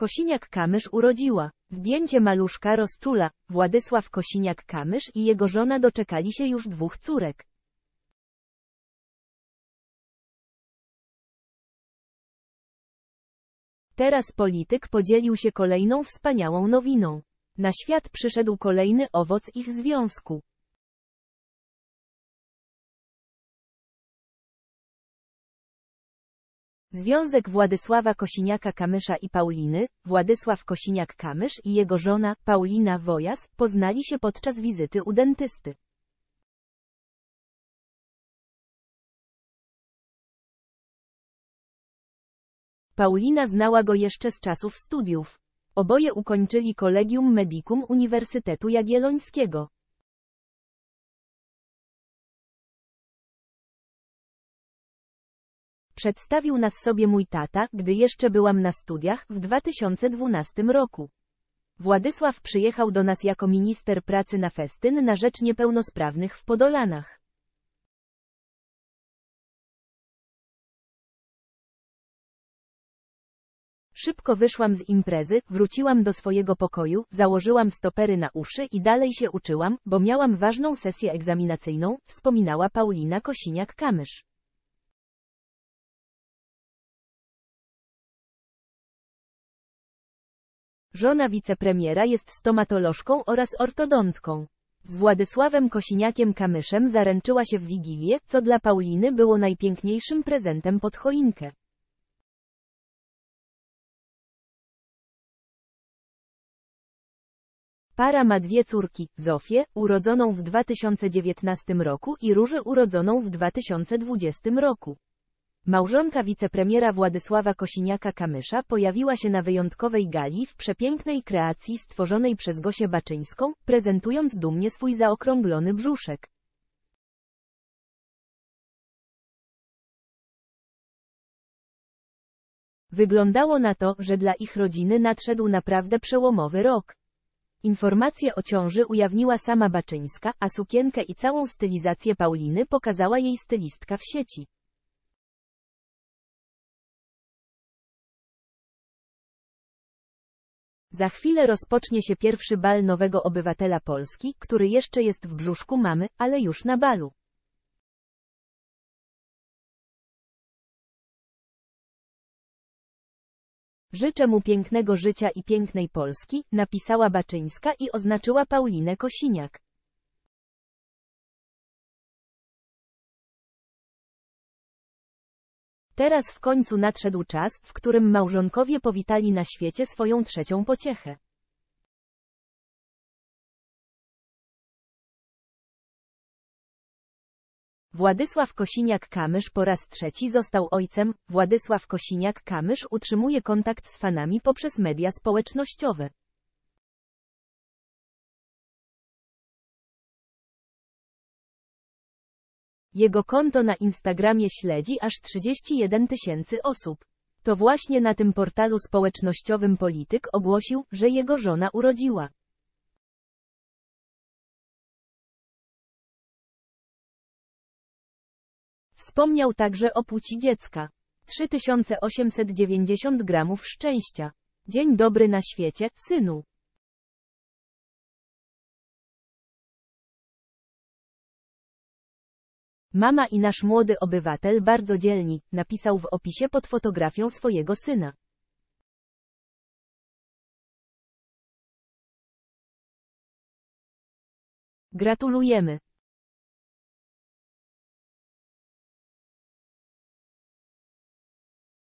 Kosiniak-Kamysz urodziła. Zdjęcie maluszka rozczula. Władysław Kosiniak-Kamysz i jego żona doczekali się już dwóch córek. Teraz polityk podzielił się kolejną wspaniałą nowiną. Na świat przyszedł kolejny owoc ich związku. Związek Władysława Kosiniaka-Kamysza i Pauliny, Władysław Kosiniak-Kamysz i jego żona, Paulina Wojas, poznali się podczas wizyty u dentysty. Paulina znała go jeszcze z czasów studiów. Oboje ukończyli Kolegium Medicum Uniwersytetu Jagiellońskiego. Przedstawił nas sobie mój tata, gdy jeszcze byłam na studiach, w 2012 roku. Władysław przyjechał do nas jako minister pracy na festyn na rzecz niepełnosprawnych w Podolanach. Szybko wyszłam z imprezy, wróciłam do swojego pokoju, założyłam stopery na uszy i dalej się uczyłam, bo miałam ważną sesję egzaminacyjną, wspominała Paulina Kosiniak-Kamysz. Żona wicepremiera jest stomatolożką oraz ortodontką. Z Władysławem Kosiniakiem-Kamyszem zaręczyła się w Wigilię, co dla Pauliny było najpiękniejszym prezentem pod choinkę. Para ma dwie córki, Zofię, urodzoną w 2019 roku i Róży urodzoną w 2020 roku. Małżonka wicepremiera Władysława Kosiniaka-Kamysza pojawiła się na wyjątkowej gali w przepięknej kreacji stworzonej przez Gosię Baczyńską, prezentując dumnie swój zaokrąglony brzuszek. Wyglądało na to, że dla ich rodziny nadszedł naprawdę przełomowy rok. Informacje o ciąży ujawniła sama Baczyńska, a sukienkę i całą stylizację Pauliny pokazała jej stylistka w sieci. Za chwilę rozpocznie się pierwszy bal nowego obywatela Polski, który jeszcze jest w brzuszku mamy, ale już na balu. Życzę mu pięknego życia i pięknej Polski, napisała Baczyńska i oznaczyła Paulinę Kosiniak. Teraz w końcu nadszedł czas, w którym małżonkowie powitali na świecie swoją trzecią pociechę. Władysław Kosiniak-Kamysz po raz trzeci został ojcem. Władysław Kosiniak-Kamysz utrzymuje kontakt z fanami poprzez media społecznościowe. Jego konto na Instagramie śledzi aż 31 tysięcy osób. To właśnie na tym portalu społecznościowym polityk ogłosił, że jego żona urodziła. Wspomniał także o płci dziecka. 3890 gramów szczęścia. Dzień dobry na świecie, synu. Mama i nasz młody obywatel bardzo dzielni, napisał w opisie pod fotografią swojego syna. Gratulujemy!